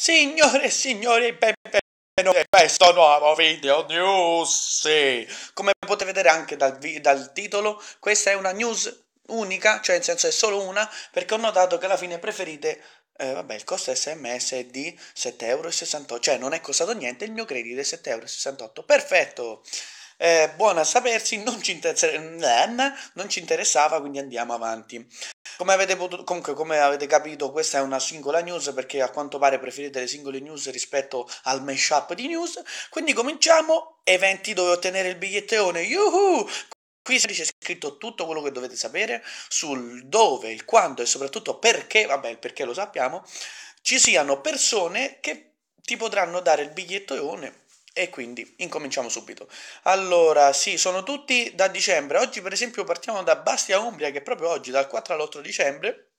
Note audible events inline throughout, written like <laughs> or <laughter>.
Signore e signori, benvenuti a questo nuovo video news. Come potete vedere anche dal, dal, titolo, questa è una news unica, cioè in senso è solo una, perché ho notato che alla fine preferite, eh, vabbè, il costo sms è di 7,68€, cioè non è costato niente, il mio credito è 7,68€, perfetto! eh, buona a sapersi, non ci, eh, eh, non ci interessava, quindi andiamo avanti. Come avete, potuto, comunque, come avete capito, questa è una singola news perché a quanto pare preferite le singole news rispetto al mashup di news. Quindi cominciamo. Eventi dove ottenere il bigliettone. Yuhu! Qui c'è scritto tutto quello che dovete sapere sul dove, il quando e soprattutto perché, vabbè, il perché lo sappiamo, ci siano persone che ti potranno dare il bigliettone e quindi incominciamo subito. Allora, sì, sono tutti da dicembre. Oggi, per esempio, partiamo da Bastia Umbria, che proprio oggi, dal 4 all'8 dicembre.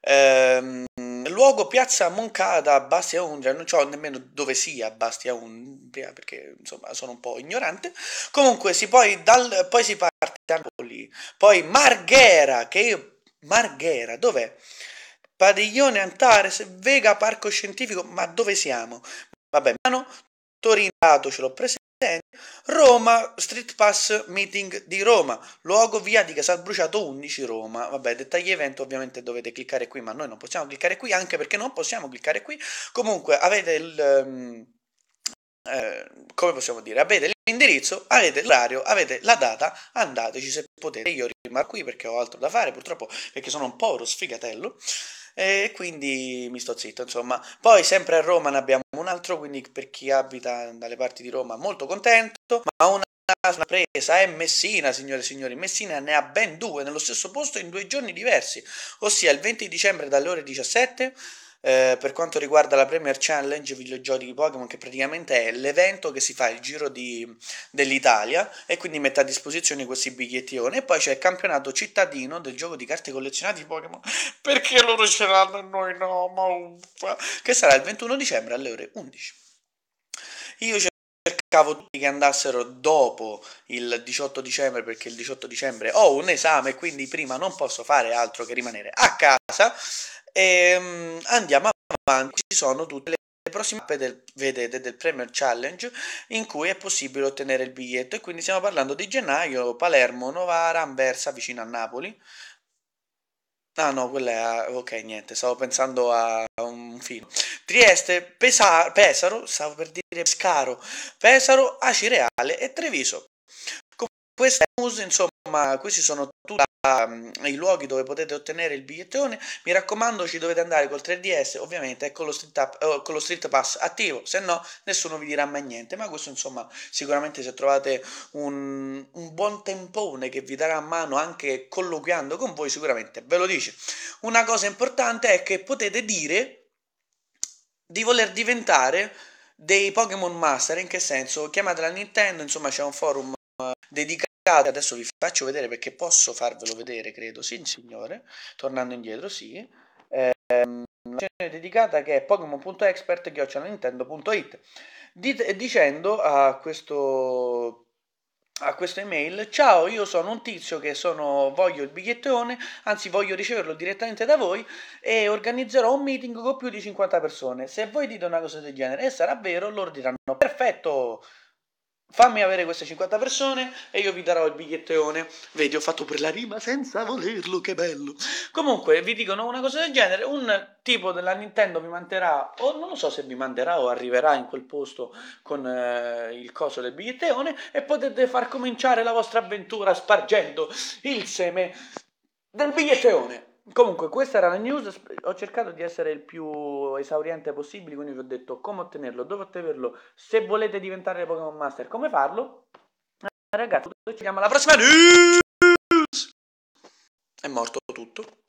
Ehm, luogo Piazza Moncada, Bastia Umbria, non so nemmeno dove sia Bastia Umbria perché insomma sono un po' ignorante. Comunque si, poi, dal, poi si parte da lì. poi Marghera, che io... Marghera, dov'è? Padiglione Antares, Vega Parco Scientifico, ma dove siamo? Vabbè, Milano, Torino ce l'ho presente, Roma Street Pass Meeting di Roma, luogo via di Casalbruciato 11 Roma. Vabbè, dettagli evento ovviamente dovete cliccare qui, ma noi non possiamo cliccare qui anche perché non possiamo cliccare qui. Comunque avete il um, eh, come possiamo dire, avete l'indirizzo, avete l'orario, avete la data, andateci se potete. Io rimarco qui perché ho altro da fare, purtroppo, perché sono un povero sfigatello e quindi mi sto zitto, insomma. Poi sempre a Roma ne abbiamo un altro, quindi per chi abita dalle parti di Roma molto contento, ma una una presa è eh, Messina, signore e signori. Messina ne ha ben due nello stesso posto in due giorni diversi, ossia il 20 dicembre dalle ore 17 eh, per quanto riguarda la Premier Challenge videogiochi di Pokémon che praticamente è l'evento che si fa il giro di, dell'Italia e quindi mette a disposizione questi bigliettoni e poi c'è il campionato cittadino del gioco di carte collezionate di Pokémon <laughs> perché loro ce l'hanno e noi no ma uffa che sarà il 21 dicembre alle ore 11 io cercavo tutti che andassero dopo il 18 dicembre perché il 18 dicembre ho un esame, quindi prima non posso fare altro che rimanere a casa. E ehm, andiamo avanti, ci sono tutte le prossime tappe del, vedete, del Premier Challenge in cui è possibile ottenere il biglietto e quindi stiamo parlando di gennaio, Palermo, Novara, Anversa vicino a Napoli. Ah no, quella è... a... ok, niente, stavo pensando a un film. Trieste, Pesa- Pesaro, stavo per dire Pescaro, Pesaro, Acireale e Treviso. Con questa news, insomma, questi sono tutti um, i luoghi dove potete ottenere il bigliettone. Mi raccomando, ci dovete andare col 3DS, ovviamente, e con lo Street, up, uh, con lo street Pass attivo, se no nessuno vi dirà mai niente. Ma questo, insomma, sicuramente se trovate un, un buon tempone che vi darà a mano anche colloquiando con voi, sicuramente ve lo dice. Una cosa importante è che potete dire di voler diventare dei Pokémon Master, in che senso? Chiamatela Nintendo, insomma c'è un forum eh, dedicato, adesso vi faccio vedere perché posso farvelo vedere, credo, sì signore, tornando indietro, sì, eh, dedicata che è pokémon.expert-nintendo.it, dicendo a questo a questa email ciao io sono un tizio che sono, voglio il bigliettone anzi voglio riceverlo direttamente da voi e organizzerò un meeting con più di 50 persone se voi dite una cosa del genere e sarà vero loro diranno perfetto fammi avere queste 50 persone e io vi darò il bigliettone. Vedi, ho fatto per la rima senza volerlo, che bello. Comunque, vi dicono una cosa del genere, un tipo della Nintendo vi manterrà, o non lo so se vi manderà o arriverà in quel posto con eh, il coso del bigliettone e potete far cominciare la vostra avventura spargendo il seme del bigliettone. Comunque, questa era la news. Ho cercato di essere il più esauriente possibile, quindi vi ho detto come ottenerlo, dove ottenerlo, se volete diventare Pokémon Master, come farlo. Ragazzi, ci vediamo alla prossima news! È morto tutto.